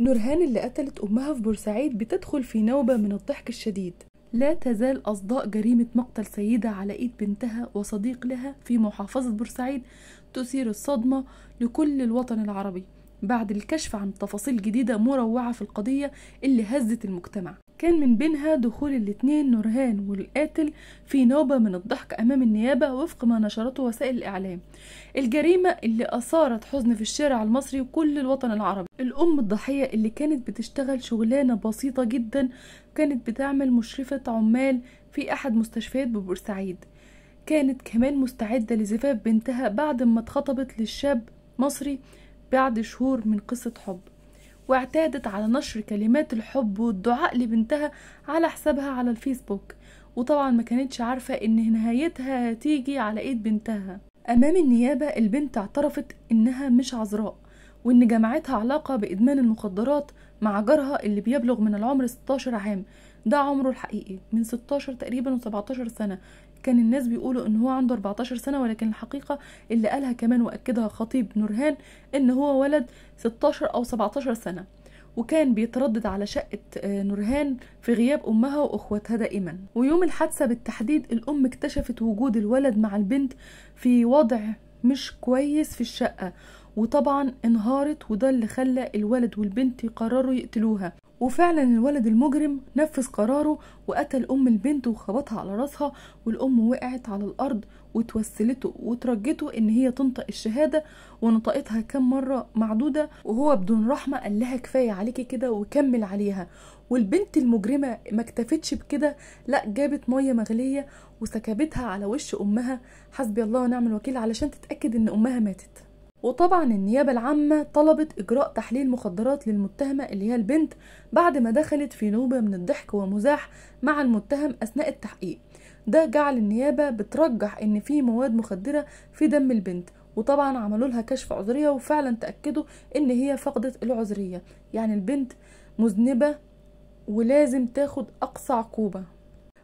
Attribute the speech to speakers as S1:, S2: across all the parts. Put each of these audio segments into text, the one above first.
S1: نورهان اللي قتلت أمها في بورسعيد بتدخل في نوبة من الضحك الشديد لا تزال أصداء جريمة مقتل سيدة على إيد بنتها وصديق لها في محافظة بورسعيد تثير الصدمة لكل الوطن العربي بعد الكشف عن تفاصيل جديدة مروعة في القضية اللي هزت المجتمع كان من بينها دخول الاتنين نورهان والقاتل في نوبة من الضحك أمام النيابة وفق ما نشرته وسائل الإعلام الجريمة اللي أثارت حزن في الشارع المصري وكل الوطن العربي الأم الضحية اللي كانت بتشتغل شغلانة بسيطة جدا كانت بتعمل مشرفة عمال في أحد مستشفيات ببورسعيد كانت كمان مستعدة لزفاف بنتها بعد ما اتخطبت للشاب مصري بعد شهور من قصة حب واعتادت على نشر كلمات الحب والدعاء لبنتها على حسابها على الفيسبوك وطبعا ما كانتش عارفة ان نهايتها هتيجي على ايد بنتها امام النيابة البنت اعترفت انها مش عذراء وان جمعتها علاقة بادمان المخدرات مع جارها اللي بيبلغ من العمر 16 عام ده عمره الحقيقي من 16 تقريبا و17 سنة كان الناس بيقولوا ان هو عنده 14 سنه ولكن الحقيقه اللي قالها كمان واكدها خطيب نورهان ان هو ولد 16 او 17 سنه وكان بيتردد على شقة آه، نورهان في غياب أمها وأخواتها دائما ويوم الحادثة بالتحديد الأم اكتشفت وجود الولد مع البنت في وضع مش كويس في الشقة وطبعا انهارت وده اللي خلى الولد والبنت يقرروا يقتلوها وفعلا الولد المجرم نفذ قراره وقتل ام البنت وخبطها على راسها والام وقعت على الارض وتوسلته وترجته ان هي تنطق الشهاده ونطقتها كم مره معدوده وهو بدون رحمه قال لها كفايه عليكي كده وكمل عليها والبنت المجرمه ما اكتفتش بكده لا جابت ميه مغليه وسكبتها على وش امها حسبي الله ونعم الوكيل علشان تتاكد ان امها ماتت وطبعا النيابة العامة طلبت إجراء تحليل مخدرات للمتهمة اللي هي البنت بعد ما دخلت في نوبة من الضحك ومزاح مع المتهم أثناء التحقيق ده جعل النيابة بترجح إن في مواد مخدرة في دم البنت وطبعا عملوا لها كشف عذرية وفعلا تأكدوا إن هي فقدت العذرية يعني البنت مذنبة ولازم تاخد أقصى عقوبة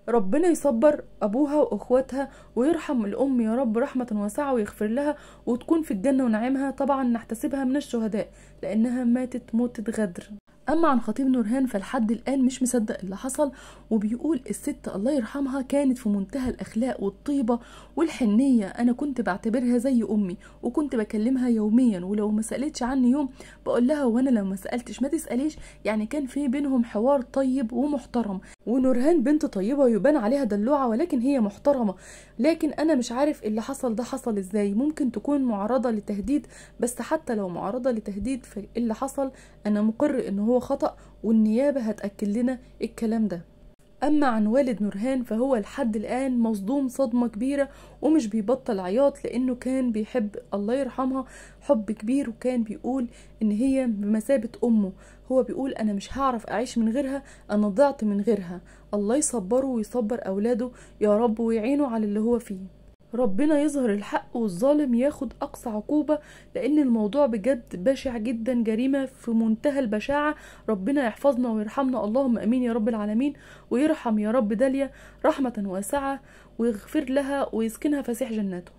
S1: ربنا يصبر ابوها واخواتها ويرحم الام يا رب رحمه واسعه ويغفر لها وتكون في الجنه ونعيمها طبعا نحتسبها من الشهداء لانها ماتت موتة غدر اما عن خطيب نورهان فلحد الان مش مصدق اللي حصل وبيقول الست الله يرحمها كانت في منتهى الاخلاق والطيبه والحنيه انا كنت بعتبرها زي امي وكنت بكلمها يوميا ولو ما سالتش عني يوم بقول لها وانا لو ما سالتش ما تساليش يعني كان في بينهم حوار طيب ومحترم ونورهان بنت طيبه يبان عليها دلوعه ولكن هي محترمه لكن انا مش عارف اللي حصل ده حصل ازاي ممكن تكون معرضه لتهديد بس حتى لو معرضه لتهديد فاللي حصل انا مقر ان هو خطا والنيابه هتاكد لنا الكلام ده أما عن والد نورهان فهو لحد الآن مصدوم صدمة كبيرة ومش بيبطل عياط لأنه كان بيحب الله يرحمها حب كبير وكان بيقول إن هي بمثابة أمه هو بيقول أنا مش هعرف أعيش من غيرها أنا ضعت من غيرها الله يصبره ويصبر أولاده يا رب ويعينه على اللي هو فيه ربنا يظهر الحق والظالم ياخد اقصى عقوبه لان الموضوع بجد بشع جدا جريمه في منتهى البشاعه ربنا يحفظنا ويرحمنا اللهم امين يا رب العالمين ويرحم يا رب داليا رحمه واسعه ويغفر لها ويسكنها فسيح جناته